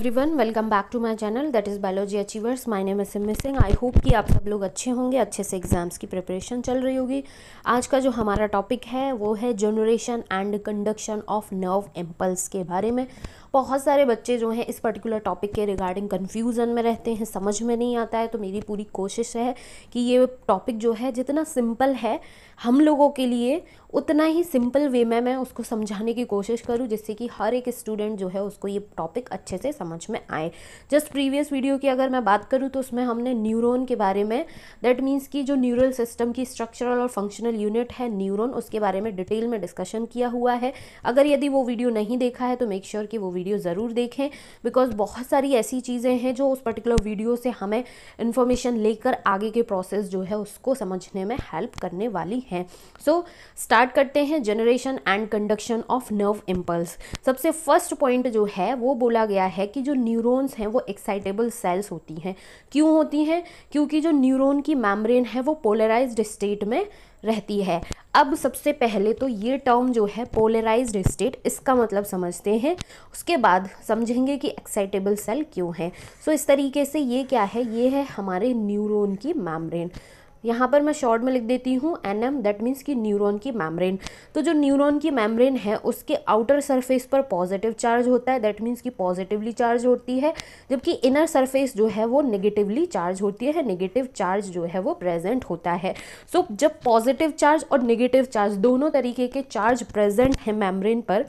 Everyone welcome back to my channel that is biology achievers my name is Simi Singh I hope कि आप सब लोग अच्छे होंगे अच्छे से एग्जाम्स की प्रिपरेशन चल रही होगी आज का जो हमारा टॉपिक है वो है generation and conduction of nerve impulse के बारे में बहुत सारे बच्चे जो हैं इस पर्टिकुलर टॉपिक के रिगार्डिंग कन्फ्यूज़न में रहते हैं समझ में नहीं आता है तो मेरी पूरी कोशिश है कि ये टॉपिक जो है जितना सिंपल है हम लोगों के लिए उतना ही सिंपल वे में मैं उसको समझाने की कोशिश करूँ जिससे कि हर एक स्टूडेंट जो है उसको ये टॉपिक अच्छे से समझ में आए जस्ट प्रीवियस वीडियो की अगर मैं बात करूँ तो उसमें हमने न्यूरॉन के बारे में दैट मीन्स कि जो न्यूरल सिस्टम की स्ट्रक्चरल और फंक्शनल यूनिट है न्यूरोन उसके बारे में डिटेल में डिस्कशन किया हुआ है अगर यदि वो वीडियो नहीं देखा है तो मेक श्योर sure कि वो वीडियो वीडियो ज़रूर देखें बिकॉज बहुत सारी ऐसी चीज़ें हैं जो उस पर्टिकुलर वीडियो से हमें इन्फॉर्मेशन लेकर आगे के प्रोसेस जो है उसको समझने में हेल्प करने वाली हैं सो स्टार्ट करते हैं generation and conduction of nerve impulse सबसे फर्स्ट पॉइंट जो है वो बोला गया है कि जो न्यूरोन्स हैं वो एक्साइटेबल सेल्स होती हैं क्यों होती हैं क्योंकि जो न्यूरोन की मैमब्रेन है वो पोलराइज्ड स्टेट में रहती है अब सबसे पहले तो ये टर्म जो है पोलराइज्ड स्टेट इसका मतलब समझते हैं उसके बाद समझेंगे कि एक्साइटेबल सेल क्यों है सो so, इस तरीके से ये क्या है ये है हमारे न्यूरोन की मैमब्रेन यहाँ पर मैं शॉर्ट में लिख देती हूँ एन एम दैट मीन्स कि न्यूरॉन की मैमब्रेन तो जो न्यूरॉन की मैमरेन है उसके आउटर सरफेस पर पॉजिटिव चार्ज होता है दैट मीन्स कि पॉजिटिवली चार्ज होती है जबकि इनर सरफेस जो है वो निगेटिवली चार्ज होती है नेगेटिव चार्ज जो है वो प्रेजेंट होता है सो so, जब पॉजिटिव चार्ज और निगेटिव चार्ज दोनों तरीके के चार्ज प्रेजेंट हैं मैमरेन पर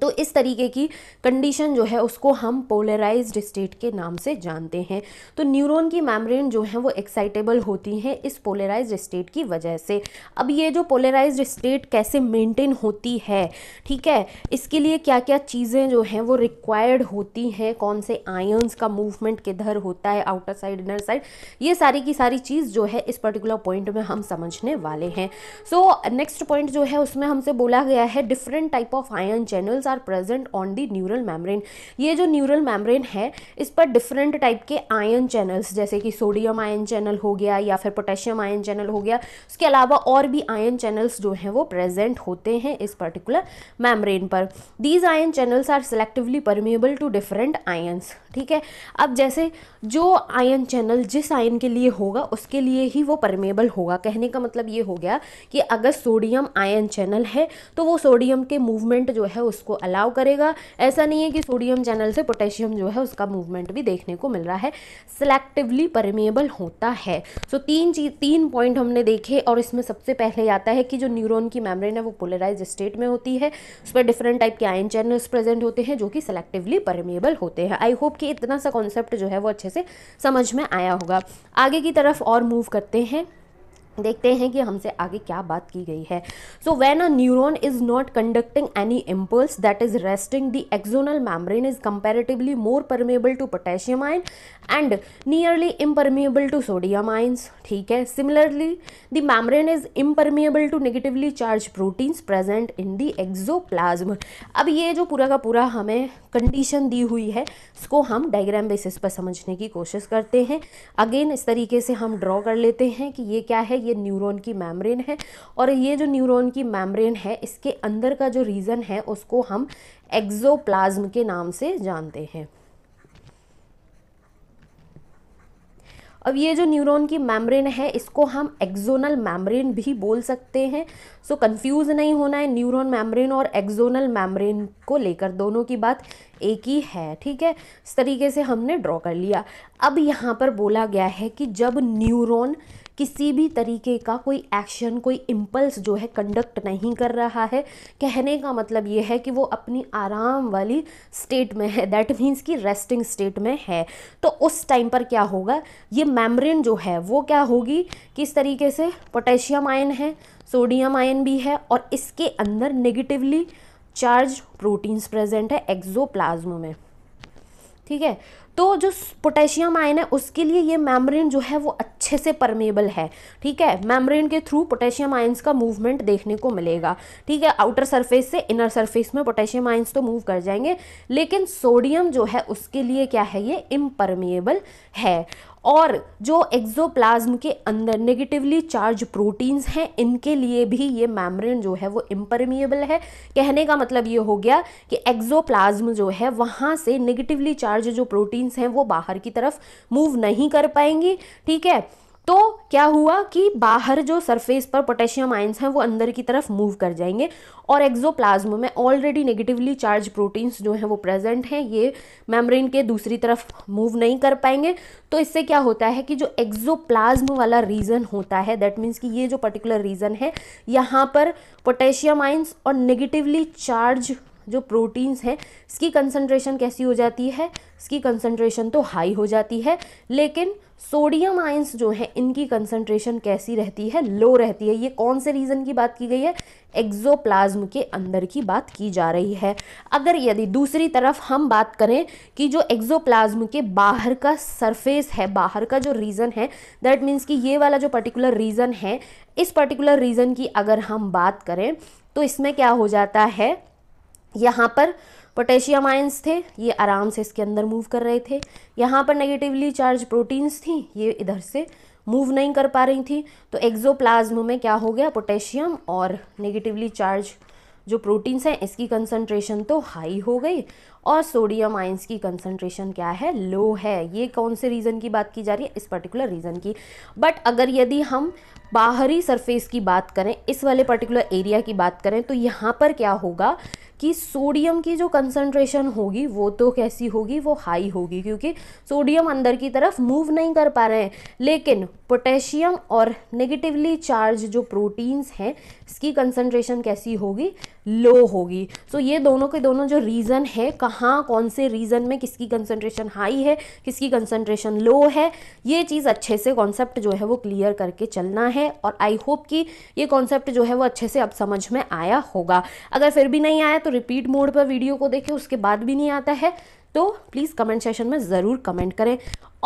तो इस तरीके की कंडीशन जो है उसको हम पोलराइज्ड स्टेट के नाम से जानते हैं तो न्यूरॉन की मैम्ब्रेन जो है वो एक्साइटेबल होती हैं इस पोलराइज्ड स्टेट की वजह से अब ये जो पोलराइज्ड स्टेट कैसे मेंटेन होती है ठीक है इसके लिए क्या क्या चीज़ें जो हैं वो रिक्वायर्ड होती हैं कौन से आयन्स का मूवमेंट किधर होता है आउटर साइड इनर साइड ये सारी की सारी चीज़ जो है इस पर्टिकुलर पॉइंट में हम समझने वाले हैं सो नेक्स्ट पॉइंट जो है उसमें हमसे बोला गया है different type of ion channel signals are present on the neural membrane ये जो न्यूरल मैमब्रेन है इस पर डिफरेंट टाइप के आयन चैनल्स जैसे कि सोडियम आयन चैनल हो गया या फिर पोटेशियम आयन चैनल हो गया उसके अलावा और भी आयन चैनल्स जो हैं वो प्रेजेंट होते हैं इस पर्टिकुलर मैमब्रेन पर these ion channels are selectively permeable to different ions ठीक है अब जैसे जो आयन चैनल जिस आयन के लिए होगा उसके लिए ही वो परमेबल होगा कहने का मतलब ये हो गया कि अगर सोडियम आयन चैनल है तो वो सोडियम के मूवमेंट जो है उसको अलाउ करेगा ऐसा नहीं है कि सोडियम चैनल से पोटेशियम जो है उसका मूवमेंट भी देखने को मिल रहा है सिलेक्टिवली परमेबल होता है सो तीन चीज तीन पॉइंट हमने देखे और इसमें सबसे पहले आता है कि जो न्यूरोन की मेमरीन है वो पोलराइज स्टेट में होती है उस पर डिफरेंट टाइप के आयन चैनल्स प्रेजेंट होते हैं जो कि सेलेक्टिवली परमेबल होते हैं आई होप कि इतना सा कॉन्सेप्ट जो है वो अच्छे से से समझ में आया होगा आगे की तरफ और मूव करते हैं देखते हैं कि हमसे आगे क्या बात की गई है so when a neuron is not conducting any impulse that is resting the axonal membrane is comparatively more permeable to potassium ion and nearly impermeable to sodium ions ठीक है similarly the membrane is impermeable to negatively charge proteins present in the axoplasm अब ये जो पूरा का पूरा हमें condition दी हुई है इसको हम डायग्राम बेसिस पर समझने की कोशिश करते हैं अगेन इस तरीके से हम ड्रॉ कर लेते हैं कि ये क्या है ये न्यूरॉन की मैमब्रेन है और ये जो न्यूरॉन की मैमब्रेन है इसके अंदर का जो रीज़न है उसको हम एक्जोप्लाज्म के नाम से जानते हैं अब ये जो न्यूरॉन की मैमब्रेन है इसको हम एक्जोनल मैमब्रेन भी बोल सकते हैं सो so, कंफ्यूज नहीं होना है न्यूरॉन मैमब्रेन और एक्जोनल मैमब्रेन को लेकर दोनों की बात एक ही है ठीक है इस तरीके से हमने ड्रॉ कर लिया अब यहाँ पर बोला गया है कि जब न्यूरॉन किसी भी तरीके का कोई एक्शन कोई इम्पल्स जो है कंडक्ट नहीं कर रहा है कहने का मतलब ये है कि वो अपनी आराम वाली स्टेट में है दैट मीन्स कि रेस्टिंग स्टेट में है तो उस टाइम पर क्या होगा ये मेम्ब्रेन जो है वो क्या होगी किस तरीके से पोटेशियम आयन है सोडियम आयन भी है और इसके अंदर नेगेटिवली चार्ज प्रोटीन्स प्रेजेंट है एक्जोप्लाज्म में ठीक है तो जो पोटेशियम आयन है उसके लिए ये मेम्ब्रेन जो है वो अच्छे से परमेबल है ठीक है मेम्ब्रेन के थ्रू पोटेशियम आयंस का मूवमेंट देखने को मिलेगा ठीक है आउटर सरफेस से इनर सरफेस में पोटेशियम आयंस तो मूव कर जाएंगे लेकिन सोडियम जो है उसके लिए क्या है ये इम्परमेबल है और जो एक्जोप्लाज्म के अंदर नेगेटिवली चार्ज प्रोटीन्स हैं इनके लिए भी ये मैमरिन जो है वो इम्परमिएबल है कहने का मतलब ये हो गया कि एक्जोप्लाज्म जो है वहाँ से नेगेटिवली चार्ज जो प्रोटीन्स हैं वो बाहर की तरफ मूव नहीं कर पाएंगी ठीक है तो क्या हुआ कि बाहर जो सरफेस पर पोटेशियम आयंस हैं वो अंदर की तरफ मूव कर जाएंगे और एक्जोप्लाज्म में ऑलरेडी नेगेटिवली चार्ज प्रोटीन्स जो हैं वो प्रेजेंट हैं ये मेम्ब्रेन के दूसरी तरफ मूव नहीं कर पाएंगे तो इससे क्या होता है कि जो एक्जोप्लाज्म वाला रीजन होता है दैट मीन्स कि ये जो पर्टिकुलर रीजन है यहाँ पर पोटेशियम आइंस और नेगेटिवली चार्ज जो प्रोटीन्स हैं इसकी कंसनट्रेशन कैसी हो जाती है इसकी कंसनट्रेशन तो हाई हो जाती है लेकिन सोडियम आइंस जो हैं इनकी कंसनट्रेशन कैसी रहती है लो रहती है ये कौन से रीज़न की बात की गई है एक्जोप्लाज्म के अंदर की बात की जा रही है अगर यदि दूसरी तरफ हम बात करें कि जो एक्जोप्लाज्म के बाहर का सरफेस है बाहर का जो रीज़न है दैट मीन्स कि ये वाला जो पर्टिकुलर रीज़न है इस पर्टिकुलर रीज़न की अगर हम बात करें तो इसमें क्या हो जाता है यहाँ पर पोटेशियम आयंस थे ये आराम से इसके अंदर मूव कर रहे थे यहाँ पर नेगेटिवली चार्ज प्रोटीन्स थी ये इधर से मूव नहीं कर पा रही थी तो एक्जोप्लाज्म में क्या हो गया पोटेशियम और नेगेटिवली चार्ज जो प्रोटीन्स हैं इसकी कंसनट्रेशन तो हाई हो गई और सोडियम आइंस की कंसनट्रेशन क्या है लो है ये कौन से रीज़न की बात की जा रही है इस पर्टिकुलर रीज़न की बट अगर यदि हम बाहरी सरफेस की बात करें इस वाले पर्टिकुलर एरिया की बात करें तो यहाँ पर क्या होगा कि सोडियम की जो कंसनट्रेशन होगी वो तो कैसी होगी वो हाई होगी क्योंकि सोडियम अंदर की तरफ मूव नहीं कर पा रहे हैं लेकिन पोटेशियम और नेगेटिवली चार्ज जो प्रोटीन्स हैं इसकी कंसंट्रेशन कैसी होगी लो होगी सो so, ये दोनों के दोनों जो रीज़न है कहाँ कौन से रीज़न में किसकी कंसंट्रेशन हाई है किसकी कंसंट्रेशन लो है ये चीज़ अच्छे से कॉन्सेप्ट जो है वो क्लियर करके चलना है और आई होप कि ये कॉन्सेप्ट जो है वो अच्छे से अब समझ में आया होगा अगर फिर भी नहीं आया तो रिपीट मोड पर वीडियो को देखें उसके बाद भी नहीं आता है तो प्लीज़ कमेंट सेशन में ज़रूर कमेंट करें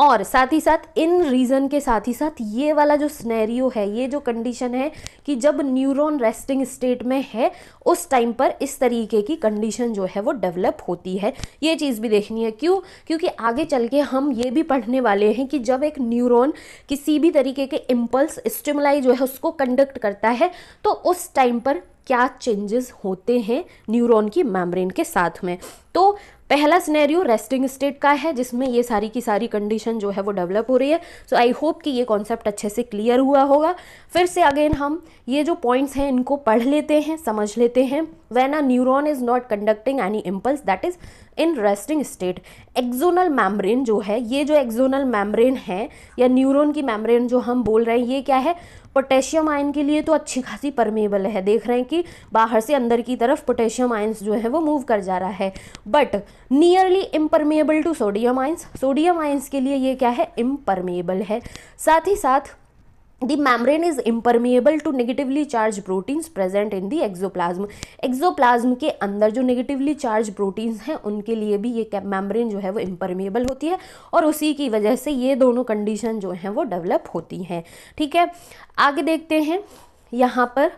और साथ ही साथ इन रीज़न के साथ ही साथ ये वाला जो स्नैरियो है ये जो कंडीशन है कि जब न्यूरॉन रेस्टिंग स्टेट में है उस टाइम पर इस तरीके की कंडीशन जो है वो डेवलप होती है ये चीज़ भी देखनी है क्यों क्योंकि आगे चल के हम ये भी पढ़ने वाले हैं कि जब एक न्यूरॉन किसी भी तरीके के इम्पल्स स्टिमुलाई जो है उसको कंडक्ट करता है तो उस टाइम पर क्या चेंजेस होते हैं न्यूरॉन की मैमब्रेन के साथ में तो पहला सिनेरियो रेस्टिंग स्टेट का है जिसमें ये सारी की सारी कंडीशन जो है वो डेवलप हो रही है सो आई होप कि ये कॉन्सेप्ट अच्छे से क्लियर हुआ होगा फिर से अगेन हम ये जो पॉइंट्स हैं इनको पढ़ लेते हैं समझ लेते हैं when a neuron is not conducting any impulse that is in resting state axonal membrane जो है ये जो एक्जोनल मैमब्रेन है या न्यूरोन की मैमब्रेन जो हम बोल रहे हैं ये क्या है पोटेशियम आयन के लिए तो अच्छी खासी परमेबल है देख रहे हैं कि बाहर से अंदर की तरफ पोटेशियम आयन्स जो है वो मूव कर जा रहा है but nearly impermeable to sodium ions sodium ions के लिए ये क्या है इम्परमेबल है साथ ही साथ the membrane is impermeable to negatively charged proteins present in the exoplasm exoplasm के अंदर जो negatively charged proteins हैं उनके लिए भी ये membrane जो है वो impermeable होती है और उसी की वजह से ये दोनों condition जो हैं वो develop होती हैं ठीक है आगे देखते हैं यहाँ पर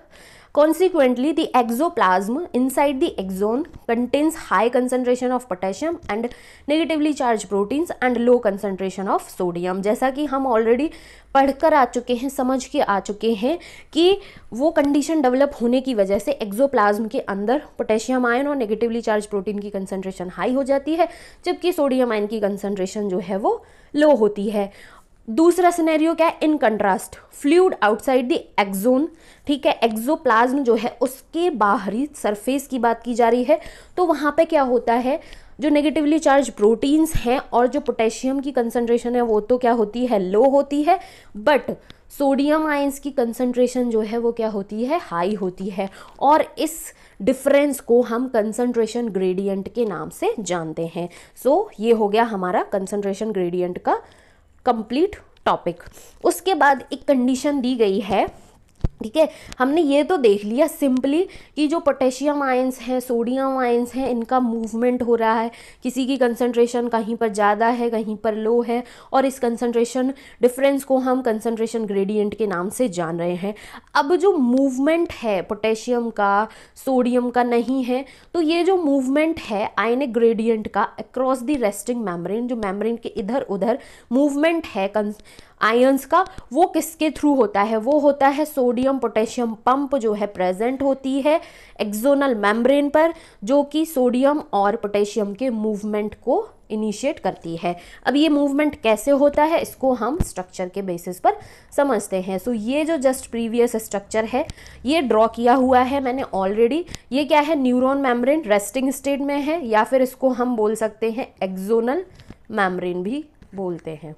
Consequently, the exoplasm inside the exon contains high concentration of potassium and negatively charged proteins and low concentration of sodium. जैसा कि हम already पढ़कर आ चुके हैं समझ के आ चुके हैं कि वो कंडीशन डेवलप होने की वजह से एक्जोप्लाज्म के अंदर पोटेशियम आयन और नेगेटिवली चार्ज प्रोटीन की कंसनट्रेशन हाई हो जाती है जबकि सोडियम आयन की कंसनट्रेशन जो है वो लो होती है दूसरा सिनेरियो क्या है in contrast fluid outside the axon ठीक है एक्जोप्लाज्म जो है उसके बाहरी सरफेस की बात की जा रही है तो वहाँ पे क्या होता है जो नेगेटिवली चार्ज प्रोटीन्स हैं और जो पोटेशियम की कंसनट्रेशन है वो तो क्या होती है लो होती है बट सोडियम आइंस की कंसंट्रेशन जो है वो क्या होती है हाई होती है और इस डिफरेंस को हम कंसनट्रेशन ग्रेडियंट के नाम से जानते हैं सो so, ये हो गया हमारा कंसनट्रेशन ग्रेडियंट का कंप्लीट टॉपिक उसके बाद एक कंडीशन दी गई है ठीक है हमने ये तो देख लिया सिंपली कि जो पोटेशियम आयंस हैं सोडियम आयंस हैं इनका मूवमेंट हो रहा है किसी की कंसंट्रेशन कहीं पर ज़्यादा है कहीं पर लो है और इस कंसंट्रेशन डिफरेंस को हम कंसंट्रेशन ग्रेडियंट के नाम से जान रहे हैं अब जो मूवमेंट है पोटेशियम का सोडियम का नहीं है तो ये जो मूवमेंट है आयनिक ग्रेडियंट का अक्रॉस दी रेस्टिंग मेम्ब्रेन जो मेम्ब्रेन के इधर उधर मूवमेंट है आयंस का वो किसके थ्रू होता है वो होता है सोडियम सेल्यूलम पोटेशियम पंप जो है प्रेजेंट होती है एक्जोनल मेम्ब्रेन पर जो कि सोडियम और पोटेशियम के मूवमेंट को इनिशिएट करती है अब ये मूवमेंट कैसे होता है इसको हम स्ट्रक्चर के बेसिस पर समझते हैं सो so, ये जो जस्ट प्रीवियस स्ट्रक्चर है ये ड्रॉ किया हुआ है मैंने ऑलरेडी ये क्या है न्यूरोन मेम्ब्रेन रेस्टिंग स्टेट में है या फिर इसको हम बोल सकते हैं एक्जोनल मेम्ब्रेन भी बोलते हैं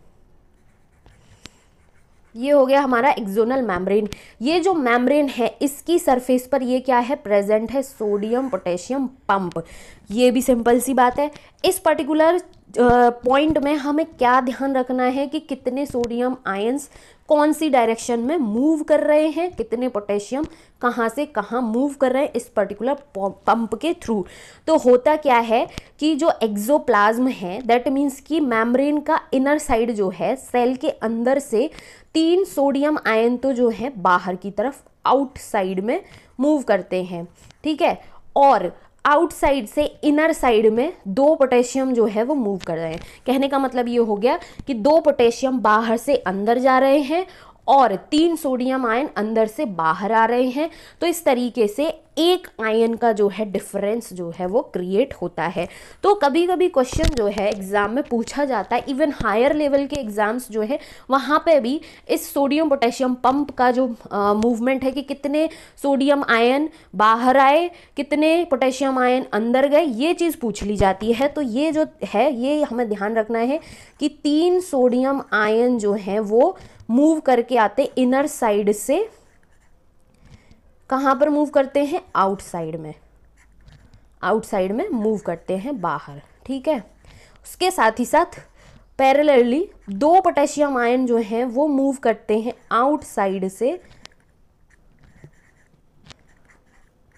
ये हो गया हमारा एक्जोनल मैम्ब्रेन ये जो मैम्ब्रेन है इसकी सरफेस पर ये क्या है प्रेजेंट है सोडियम पोटेशियम पंप ये भी सिंपल सी बात है इस पर्टिकुलर पॉइंट में हमें क्या ध्यान रखना है कि कितने सोडियम आयंस कौन सी डायरेक्शन में मूव कर रहे हैं कितने पोटेशियम कहाँ से कहाँ मूव कर रहे हैं इस पर्टिकुलर पंप के थ्रू तो होता क्या है कि जो एक्जोप्लाज्म है दैट मीन्स कि मैम्ब्रेन का इनर साइड जो है सेल के अंदर से तीन सोडियम आयन तो जो है बाहर की तरफ आउटसाइड में मूव करते हैं ठीक है और आउटसाइड से इनर साइड में दो पोटेशियम जो है वो मूव कर रहे हैं कहने का मतलब ये हो गया कि दो पोटेशियम बाहर से अंदर जा रहे हैं और तीन सोडियम आयन अंदर से बाहर आ रहे हैं तो इस तरीके से एक आयन का जो है डिफरेंस जो है वो क्रिएट होता है तो कभी कभी क्वेश्चन जो है एग्ज़ाम में पूछा जाता है इवन हायर लेवल के एग्ज़ाम्स जो है वहाँ पे भी इस सोडियम पोटेशियम पंप का जो मूवमेंट है कि कितने सोडियम आयन बाहर आए कितने पोटेशियम आयन अंदर गए ये चीज़ पूछ ली जाती है तो ये जो है ये हमें ध्यान रखना है कि तीन सोडियम आयन जो हैं वो मूव करके आते इनर साइड से कहाँ पर मूव करते हैं आउटसाइड में आउटसाइड में मूव करते हैं बाहर ठीक है उसके साथ ही साथ पैरेलली दो पोटेशियम आयन जो हैं वो मूव करते हैं आउटसाइड से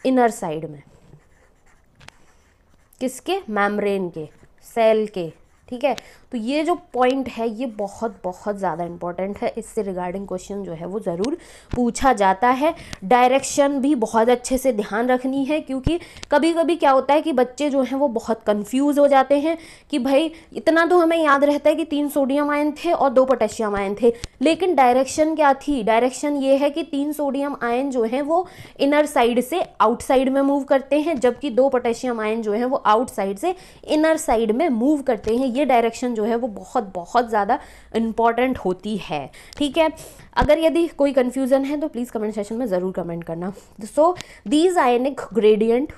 इनर साइड में किसके मैमब्रेन के सेल के ठीक है तो ये जो पॉइंट है ये बहुत बहुत ज़्यादा इंपॉर्टेंट है इससे रिगार्डिंग क्वेश्चन जो है वो ज़रूर पूछा जाता है डायरेक्शन भी बहुत अच्छे से ध्यान रखनी है क्योंकि कभी कभी क्या होता है कि बच्चे जो हैं वो बहुत कन्फ्यूज़ हो जाते हैं कि भाई इतना तो हमें याद रहता है कि तीन सोडियम आयन थे और दो पोटेशियम आयन थे लेकिन डायरेक्शन क्या थी डायरेक्शन ये है कि तीन सोडियम आयन जो हैं वो इनर साइड से आउटसाइड में मूव करते हैं जबकि दो पोटेशियम आयन जो हैं वो आउटसाइड से इनर साइड में मूव करते हैं ये डायरेक्शन जो है वो बहुत बहुत ज़्यादा इम्पॉर्टेंट होती है ठीक है अगर यदि कोई कन्फ्यूज़न है तो प्लीज़ कमेंट सेशन में ज़रूर कमेंट करना so these ionic gradient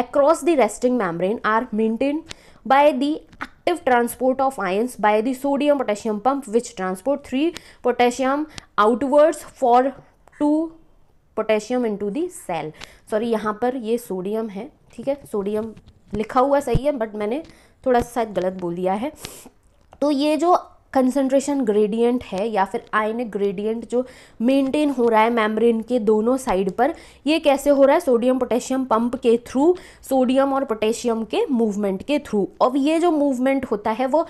across the resting membrane are maintained by the active transport of ions by the sodium potassium pump which transport 3 potassium outwards for 2 potassium into the cell sorry यहाँ पर ये sodium है ठीक है sodium लिखा हुआ सही है बट मैंने थोड़ा सा गलत बोल दिया है तो ये जो कंसनट्रेशन ग्रेडियंट है या फिर आयनिक ग्रेडियंट जो मेंटेन हो रहा है मैमब्रेन के दोनों साइड पर ये कैसे हो रहा है सोडियम पोटेशियम पंप के थ्रू सोडियम और पोटेशियम के मूवमेंट के थ्रू अब ये जो मूवमेंट होता है वो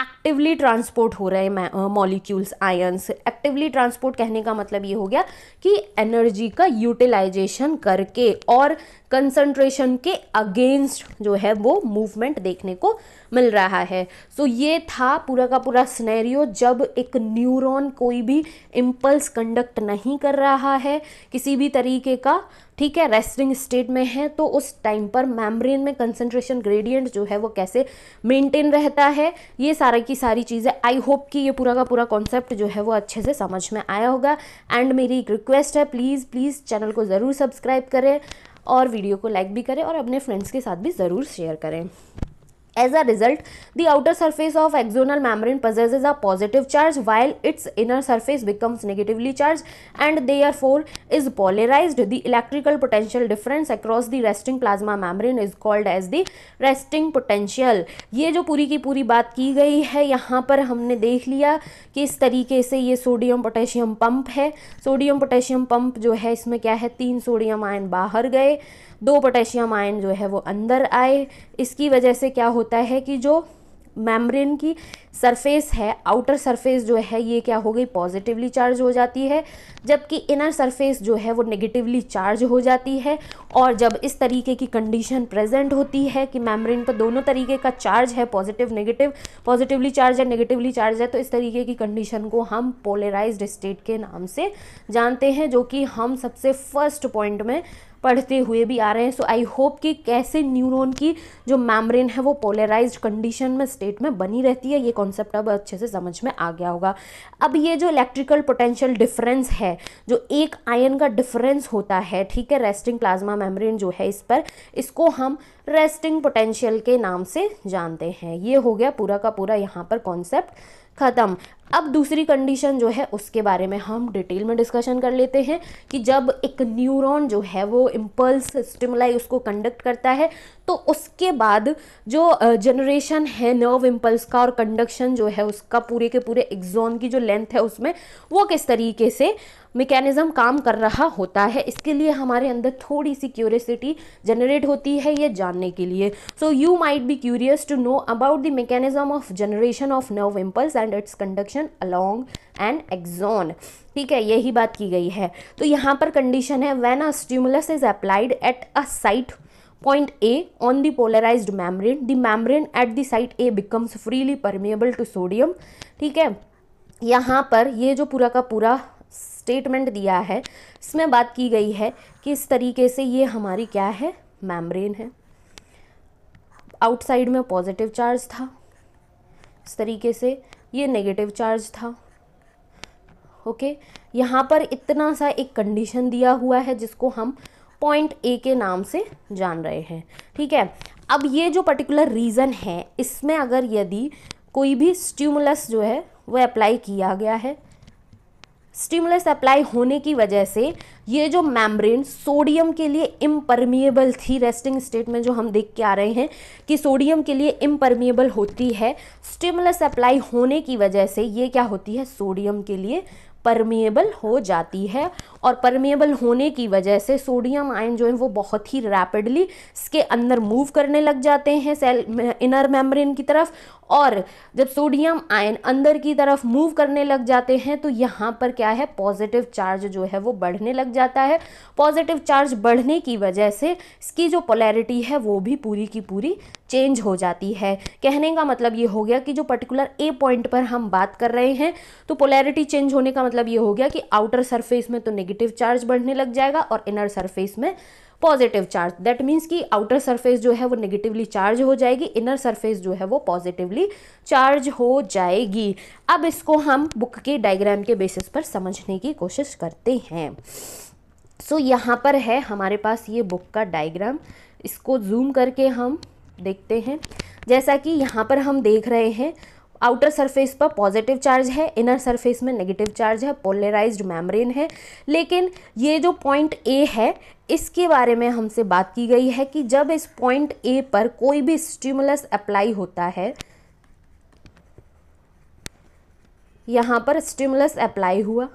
एक्टिवली ट्रांसपोर्ट हो रहे हैं मॉलिक्यूल्स आयंस एक्टिवली ट्रांसपोर्ट कहने का मतलब ये हो गया कि एनर्जी का यूटिलाइजेशन करके और कंसंट्रेशन के अगेंस्ट जो है वो मूवमेंट देखने को मिल रहा है सो so, ये था पूरा का पूरा स्नैरियो जब एक न्यूरॉन कोई भी इम्पल्स कंडक्ट नहीं कर रहा है किसी भी तरीके का ठीक है रेस्टिंग स्टेट में है तो उस टाइम पर मैम्ब्रेन में कंसनट्रेशन ग्रेडियंट जो है वो कैसे मेंटेन रहता है ये सारा की सारी चीज़ें आई होप कि ये पूरा का पूरा कॉन्सेप्ट जो है वो अच्छे से समझ में आया होगा एंड मेरी एक रिक्वेस्ट है प्लीज़ प्लीज़ चैनल को ज़रूर सब्सक्राइब करें और वीडियो को लाइक भी करें और अपने फ्रेंड्स के साथ भी ज़रूर शेयर करें as a result the outer surface of axonal membrane possesses is a positive charge while its inner surface becomes negatively charge and they are for is polarise the electrical potential difference across the resting plasma membrane is called as the resting potential ये जो पूरी की पूरी बात की गई है यहाँ पर हमने देख लिया कि इस तरीके से ये सोडियम पोटेशियम पम्प है सोडियम पोटेशियम पम्प जो है इसमें क्या है तीन सोडियम आयन बाहर गए दो पोटेशियम आयन जो है वो अंदर आए इसकी वजह से क्या हो होता है कि जो मेम्ब्रेन की सरफेस है आउटर सरफेस जो है ये क्या हो गई पॉजिटिवली चार्ज हो जाती है जबकि इनर सरफेस जो है वो नेगेटिवली चार्ज हो जाती है और जब इस तरीके की कंडीशन प्रेजेंट होती है कि मेम्ब्रेन पर दोनों तरीके का चार्ज है पॉजिटिव नेगेटिव पॉजिटिवली चार्ज है नेगेटिवली चार्ज है तो इस तरीके की कंडीशन को हम पोलराइज स्टेट के नाम से जानते हैं जो कि हम सबसे फर्स्ट पॉइंट में पढ़ते हुए भी आ रहे हैं सो आई होप कि कैसे न्यूरोन की जो मैमरेन है वो पोलराइज कंडीशन में स्टेट में बनी रहती है ये कॉन्सेप्ट अब अच्छे से समझ में आ गया होगा अब ये जो इलेक्ट्रिकल पोटेंशियल डिफरेंस है जो एक आयन का डिफरेंस होता है ठीक है रेस्टिंग प्लाज्मा मेम्ब्रेन जो है इस पर इसको हम रेस्टिंग पोटेंशियल के नाम से जानते हैं ये हो गया पूरा का पूरा यहाँ पर कॉन्सेप्ट ख़त्म अब दूसरी कंडीशन जो है उसके बारे में हम डिटेल में डिस्कशन कर लेते हैं कि जब एक न्यूरॉन जो है वो इम्पल्स स्टिमुलाई उसको कंडक्ट करता है तो उसके बाद जो जनरेशन है नर्व इम्पल्स का और कंडक्शन जो है उसका पूरे के पूरे एग्जॉन की जो लेंथ है उसमें वो किस तरीके से मेकेनिजम काम कर रहा होता है इसके लिए हमारे अंदर थोड़ी सी क्यूरियसिटी जनरेट होती है ये जानने के लिए so you might be curious to know about the mechanism of generation of nerve impulse and its conduction along and axon ठीक है यही बात की गई है तो यहाँ पर कंडीशन है when a stimulus is applied at a site point A on the polarise membrane the membrane at the site A becomes freely permeable to sodium ठीक है यहाँ पर ये जो पूरा का पूरा स्टेटमेंट दिया है इसमें बात की गई है कि इस तरीके से ये हमारी क्या है मैमब्रेन है आउटसाइड में पॉजिटिव चार्ज था इस तरीके से ये नेगेटिव चार्ज था ओके okay? यहाँ पर इतना सा एक कंडीशन दिया हुआ है जिसको हम पॉइंट ए के नाम से जान रहे हैं ठीक है अब ये जो पर्टिकुलर रीज़न है इसमें अगर यदि कोई भी स्टिमुलस जो है वह अप्लाई किया गया है स्टिमुलस अप्लाई होने की वजह से ये जो मैम्ब्रेन सोडियम के लिए इम्परमिएबल थी रेस्टिंग स्टेट में जो हम देख के आ रहे हैं कि सोडियम के लिए इम्परमिएबल होती है स्टिमुलस अप्लाई होने की वजह से ये क्या होती है सोडियम के लिए परमिएबल हो जाती है और परमेबल होने की वजह से सोडियम आयन जो है वो बहुत ही रैपिडली इसके अंदर मूव करने लग जाते हैं सेल इनर मेम्ब्रेन की तरफ और जब सोडियम आयन अंदर की तरफ मूव करने लग जाते हैं तो यहाँ पर क्या है पॉजिटिव चार्ज जो है वो बढ़ने लग जाता है पॉजिटिव चार्ज बढ़ने की वजह से इसकी जो पोलैरिटी है वो भी पूरी की पूरी चेंज हो जाती है कहने का मतलब ये हो गया कि जो पर्टिकुलर ए पॉइंट पर हम बात कर रहे हैं तो पोलैरिटी चेंज होने का मतलब ये हो गया कि आउटर सरफेस में तो निगेटिव नेगेटिव चार्ज बढ़ने लग जाएगा और इनर सरफेस में पॉजिटिव चार्ज दैट मीन्स कि आउटर सरफेस जो है वो नेगेटिवली चार्ज हो जाएगी इनर सरफेस जो है वो पॉजिटिवली चार्ज हो जाएगी अब इसको हम बुक के डायग्राम के बेसिस पर समझने की कोशिश करते हैं सो so, यहाँ पर है हमारे पास ये बुक का डायग्राम इसको जूम करके हम देखते हैं जैसा कि यहाँ पर हम देख रहे हैं आउटर सरफेस पर पॉजिटिव चार्ज है इनर सरफेस में नेगेटिव चार्ज है पोलराइज्ड मेम्ब्रेन है लेकिन ये जो पॉइंट ए है इसके बारे में हमसे बात की गई है कि जब इस पॉइंट ए पर कोई भी स्टिमुलस अप्लाई होता है यहाँ पर स्टिमुलस अप्लाई हुआ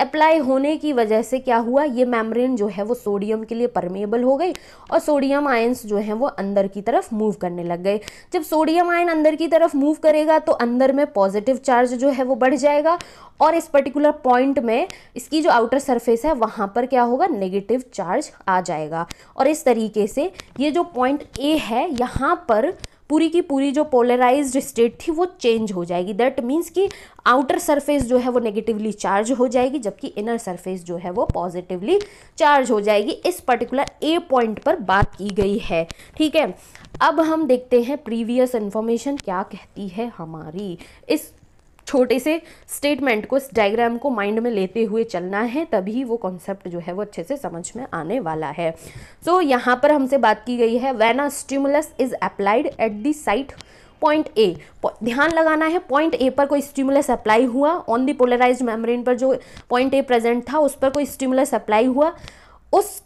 अप्लाई होने की वजह से क्या हुआ ये मेम्ब्रेन जो है वो सोडियम के लिए परमेबल हो गई और सोडियम आयंस जो हैं वो अंदर की तरफ मूव करने लग गए जब सोडियम आयन अंदर की तरफ मूव करेगा तो अंदर में पॉजिटिव चार्ज जो है वो बढ़ जाएगा और इस पर्टिकुलर पॉइंट में इसकी जो आउटर सरफेस है वहाँ पर क्या होगा नेगेटिव चार्ज आ जाएगा और इस तरीके से ये जो पॉइंट ए है यहाँ पर पूरी की पूरी जो पोलराइज स्टेट थी वो चेंज हो जाएगी दैट मीन्स कि आउटर सरफेस जो है वो नेगेटिवली चार्ज हो जाएगी जबकि इनर सरफेस जो है वो पॉजिटिवली चार्ज हो जाएगी इस पर्टिकुलर ए पॉइंट पर बात की गई है ठीक है अब हम देखते हैं प्रीवियस इन्फॉर्मेशन क्या कहती है हमारी इस छोटे से स्टेटमेंट को इस डायग्राम को माइंड में लेते हुए चलना है तभी वो कॉन्सेप्ट जो है वो अच्छे से समझ में आने वाला है सो so, यहाँ पर हमसे बात की गई है when a stimulus is applied at the site point A ध्यान लगाना है पॉइंट ए पर कोई स्टिमुलस अप्लाई हुआ ऑन दी पोलराइज मेम्ब्रेन पर जो पॉइंट ए प्रेजेंट था उस पर कोई स्टिमुलस अप्लाई हुआ उस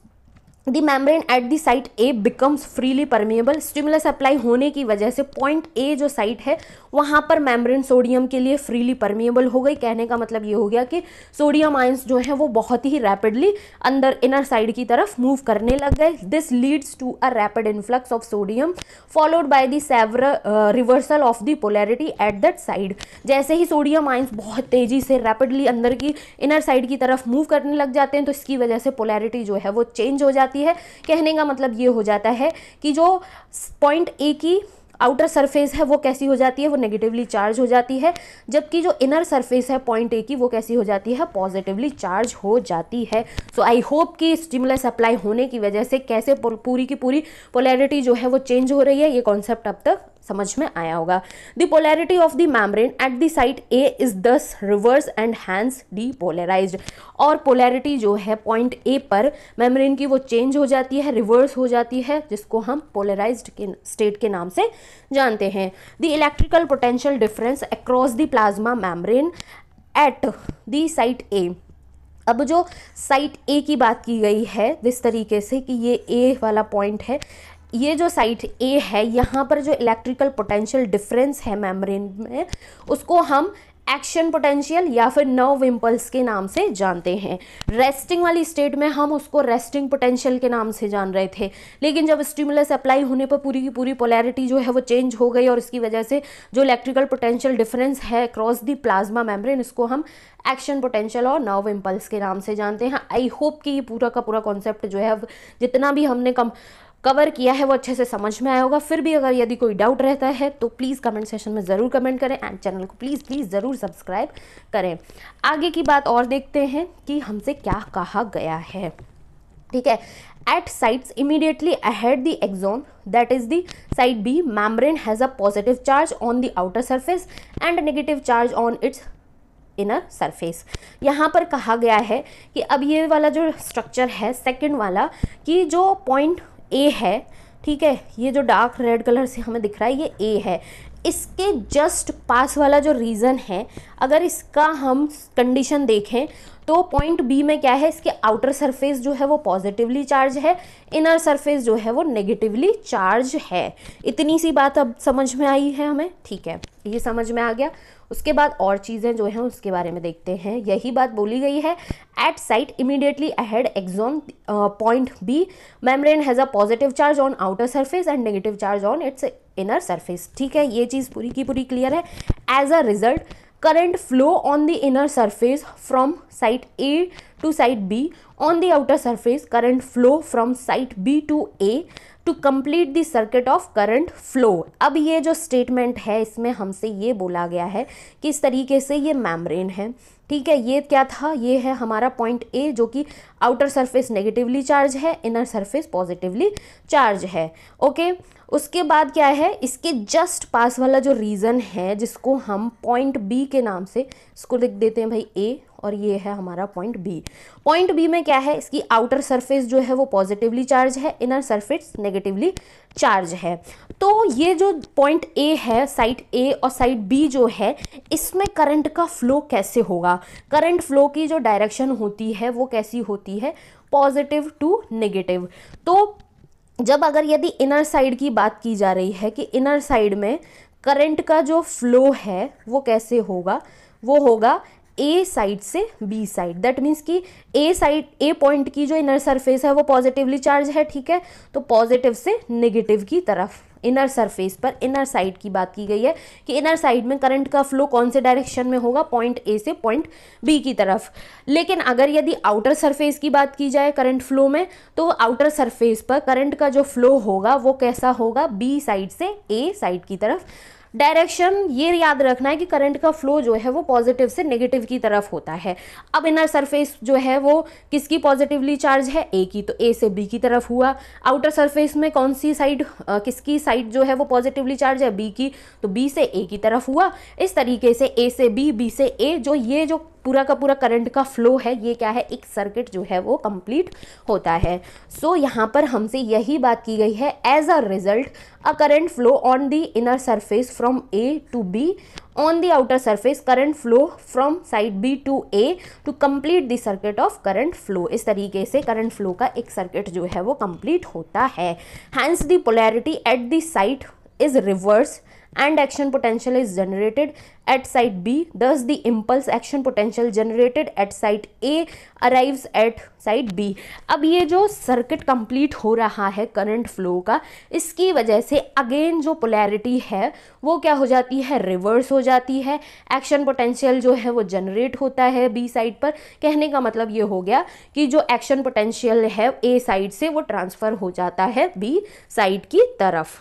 the membrane at the site A becomes freely permeable stimulus apply होने की वजह से पॉइंट ए जो साइट है वहाँ पर मेम्ब्रेन सोडियम के लिए फ्रीली परमिएबल हो गई कहने का मतलब ये हो गया कि सोडियम आयंस जो है वो बहुत ही रैपिडली अंदर इनर साइड की तरफ मूव करने लग गए this leads to a rapid influx of sodium followed by the severe reversal of the polarity at that side जैसे ही सोडियम आयंस बहुत तेजी से रैपिडली अंदर की इनर साइड की तरफ मूव करने लग जाते हैं तो इसकी वजह से पोलैरिटी जो है वो चेंज हो जाती जाती है कहने का मतलब ये हो जाता है कि जो पॉइंट ए की आउटर सरफेस है वो कैसी हो जाती है वो नेगेटिवली चार्ज हो जाती है जबकि जो इनर सरफेस है पॉइंट ए की वो कैसी हो जाती है पॉजिटिवली चार्ज हो जाती है सो आई होप कि स्टिमुलस अप्लाई होने की वजह से कैसे पूरी की पूरी पोलैरिटी जो है वो चेंज हो रही है ये कॉन्सेप्ट अब तक समझ में आया होगा the polarity of the membrane at the site A is thus reverse and hence depolarised और पोलैरिटी जो है पॉइंट ए पर मैमब्रेन की वो चेंज हो जाती है रिवर्स हो जाती है जिसको हम पोलराइज के स्टेट के नाम से जानते हैं the electrical potential difference across the plasma membrane at the site A अब जो साइट ए की बात की गई है जिस तरीके से कि ये ए वाला पॉइंट है ये जो साइट ए है यहाँ पर जो इलेक्ट्रिकल पोटेंशियल डिफरेंस है मेम्ब्रेन में उसको हम एक्शन पोटेंशियल या फिर नर्व इम्पल्स के नाम से जानते हैं रेस्टिंग वाली स्टेट में हम उसको रेस्टिंग पोटेंशियल के नाम से जान रहे थे लेकिन जब स्टिमुलस अप्लाई होने पर पूरी की पूरी पोलैरिटी जो है वो चेंज हो गई और इसकी वजह से जो इलेक्ट्रिकल पोटेंशियल डिफरेंस है अक्रॉस दी प्लाज्मा मेम्ब्रेन इसको हम एक्शन पोटेंशियल और नर्व इम्पल्स के नाम से जानते हैं आई होप कि ये पूरा का पूरा कॉन्सेप्ट जो है जितना भी हमने कम कवर किया है वो अच्छे से समझ में आया होगा फिर भी अगर यदि कोई डाउट रहता है तो प्लीज़ कमेंट सेशन में ज़रूर कमेंट करें एंड चैनल को प्लीज़ प्लीज़ ज़रूर सब्सक्राइब करें आगे की बात और देखते हैं कि हमसे क्या कहा गया है ठीक है at sites immediately ahead the axon that is the site B membrane has a positive charge on the outer surface and negative charge on its inner surface यहाँ पर कहा गया है कि अब ये वाला जो स्ट्रक्चर है सेकंड वाला कि जो पॉइंट ए है ठीक है ये जो डार्क रेड कलर से हमें दिख रहा है ये ए है इसके जस्ट पास वाला जो रीज़न है अगर इसका हम कंडीशन देखें तो पॉइंट बी में क्या है इसके आउटर सरफेस जो है वो पॉजिटिवली चार्ज है इनर सरफेस जो है वो नेगेटिवली चार्ज है इतनी सी बात अब समझ में आई है हमें ठीक है ये समझ में आ गया उसके बाद और चीज़ें जो हैं उसके बारे में देखते हैं यही बात बोली गई है at site immediately ahead axon point B membrane has a positive charge on outer surface and negative charge on its inner surface ठीक है ये चीज़ पूरी की पूरी क्लियर है as a result current flow on the inner surface from site A to site B on the outer surface current flow from site B to A to complete the circuit of current flow अब ये जो statement है इसमें हमसे ये बोला गया है कि इस तरीके से ये मैमब्रेन है ठीक है ये क्या था ये है हमारा पॉइंट ए जो कि आउटर सरफेस नेगेटिवली चार्ज है इनर सरफेस पॉजिटिवली चार्ज है ओके उसके बाद क्या है इसके जस्ट पास वाला जो रीज़न है जिसको हम पॉइंट बी के नाम से इसको लिख देते हैं भाई ए और ये है हमारा पॉइंट बी पॉइंट बी में क्या है इसकी आउटर सरफेस जो है वो पॉजिटिवली चार्ज है इनर सरफेस नेगेटिवली चार्ज है तो ये जो पॉइंट ए है साइट ए और साइट बी जो है इसमें करंट का फ्लो कैसे होगा करंट फ्लो की जो डायरेक्शन होती है वो कैसी होती है पॉजिटिव टू नेगेटिव तो जब अगर यदि इनर साइड की बात की जा रही है कि इनर साइड में करंट का जो फ्लो है वो कैसे होगा वो होगा ए साइड से बी साइड दैट मीन्स कि ए साइड ए पॉइंट की जो इनर सरफेस है वो पॉजिटिवली चार्ज है ठीक है तो पॉजिटिव से नेगेटिव की तरफ इनर सरफेस पर इनर साइड की बात की गई है कि इनर साइड में करंट का फ्लो कौन से डायरेक्शन में होगा पॉइंट ए से पॉइंट बी की तरफ लेकिन अगर यदि आउटर सरफेस की बात की जाए करंट फ्लो में तो आउटर सरफेस पर करंट का जो फ्लो होगा वो कैसा होगा बी साइड से ए साइड की तरफ डायरेक्शन ये याद रखना है कि करंट का फ्लो जो है वो पॉजिटिव से नेगेटिव की तरफ होता है अब इनर सरफेस जो है वो किसकी पॉजिटिवली चार्ज है ए की तो ए से बी की तरफ हुआ आउटर सरफेस में कौन सी साइड किसकी साइड जो है वो पॉजिटिवली चार्ज है बी की तो बी से ए की तरफ हुआ इस तरीके से ए से बी बी से ए जो ये जो पूरा का पूरा करंट का फ्लो है ये क्या है एक सर्किट जो है वो कंप्लीट होता है सो so, यहाँ पर हमसे यही बात की गई है as a result a current flow on the inner surface from A to B on the outer surface current flow from side B to A to complete the circuit of current flow इस तरीके से current flow का एक circuit जो है वो complete होता है hence the polarity at the site is reverse and action potential is generated at site B. Thus, the impulse action potential generated at site A arrives at site B अब ये जो circuit complete हो रहा है current flow का इसकी वजह से अगेन जो पोलैरिटी है वो क्या हो जाती है रिवर्स हो जाती है एक्शन पोटेंशियल जो है वो जनरेट होता है बी साइड पर कहने का मतलब ये हो गया कि जो एक्शन पोटेंशियल है ए साइड से वो ट्रांसफ़र हो जाता है बी साइड की तरफ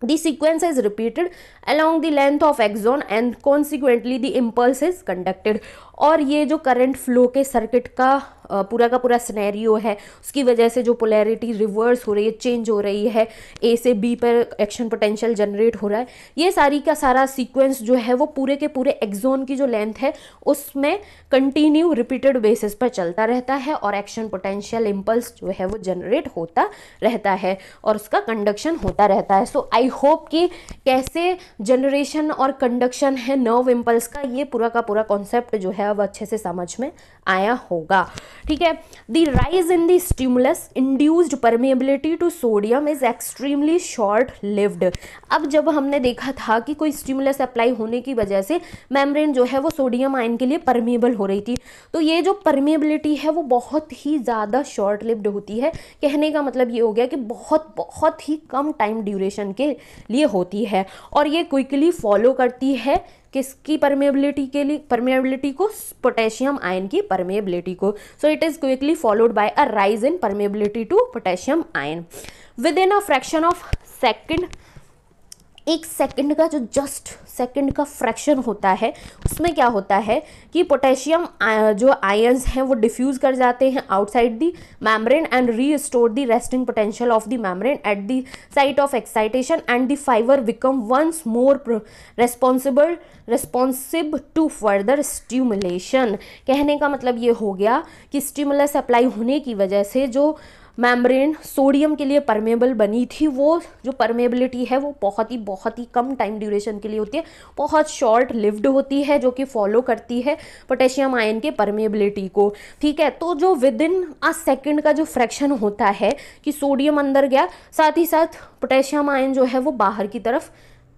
the sequence is repeated along the length of axon and consequently the impulse is conducted और ये जो current flow के circuit का पूरा का पूरा स्नैरियो है उसकी वजह से जो पोलैरिटी रिवर्स हो रही है चेंज हो रही है ए से बी पर एक्शन पोटेंशियल जनरेट हो रहा है ये सारी का सारा सीक्वेंस जो है वो पूरे के पूरे एक्जोन की जो लेंथ है उसमें कंटिन्यू रिपीटेड बेसिस पर चलता रहता है और एक्शन पोटेंशियल इम्पल्स जो है वो जनरेट होता रहता है और उसका कंडक्शन होता रहता है सो आई होप कि कैसे जनरेशन और कंडक्शन है नर्व इम्पल्स का ये पूरा का पूरा कॉन्सेप्ट जो है अब अच्छे से समझ में आया होगा ठीक है the rise in the stimulus induced permeability to sodium is extremely short lived अब जब हमने देखा था कि कोई स्टिमुलस अप्लाई होने की वजह से मेम्रेन जो है वो सोडियम आयन के लिए परमेबल हो रही थी तो ये जो परमेबिलिटी है वो बहुत ही ज़्यादा शॉर्ट लिव्ड होती है कहने का मतलब ये हो गया कि बहुत बहुत ही कम टाइम ड्यूरेशन के लिए होती है और ये क्विकली फॉलो करती है किसकी परमेबिलिटी के लिए परमेबिलिटी को पोटेशियम आयन की परमेबिलिटी को so it is quickly followed by a rise in permeability to potassium ion within a fraction of second एक सेकंड का जो जस्ट सेकंड का फ्रैक्शन होता है उसमें क्या होता है कि पोटेशियम uh, जो आयंस हैं वो डिफ्यूज़ कर जाते हैं outside the membrane and restore the resting potential of the membrane at the site of excitation and the fibre become once more responsible responsible to further stimulation कहने का मतलब ये हो गया कि स्टिमुलस अप्लाई होने की वजह से जो मैम्ब्रेन सोडियम के लिए परमेबल बनी थी वो जो परमेबिलिटी है वो बहुत ही बहुत ही कम टाइम ड्यूरेशन के लिए होती है बहुत शॉर्ट लिव्ड होती है जो कि फॉलो करती है पोटेशियम आयन के परमेबिलिटी को ठीक है तो जो विद इन अ सेकेंड का जो फ्रैक्शन होता है कि सोडियम अंदर गया साथ ही साथ पोटेशियम आयन जो है वो बाहर की तरफ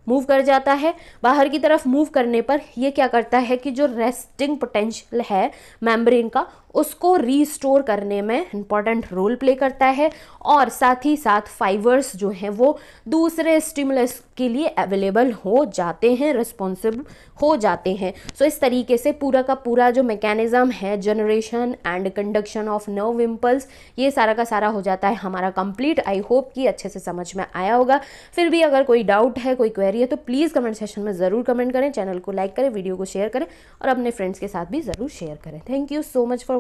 मूव कर जाता है बाहर की तरफ मूव करने पर यह क्या करता है कि जो रेस्टिंग पोटेंशियल है मैमब्रेन का उसको रीस्टोर करने में इम्पॉर्टेंट रोल प्ले करता है और साथ ही साथ फाइबर्स जो हैं वो दूसरे स्टिमुलस के लिए अवेलेबल हो जाते हैं रिस्पॉन्सिबल हो जाते हैं सो so, इस तरीके से पूरा का पूरा जो मैकेनिज़्म है generation and conduction of nerve impulse ये सारा का सारा हो जाता है हमारा कंप्लीट आई होप कि अच्छे से समझ में आया होगा फिर भी अगर कोई डाउट है कोई क्वेरी है तो प्लीज़ कमेंट सेशन में ज़रूर कमेंट करें चैनल को लाइक करें वीडियो को शेयर करें और अपने फ्रेंड्स के साथ भी ज़रूर शेयर करें thank you so much for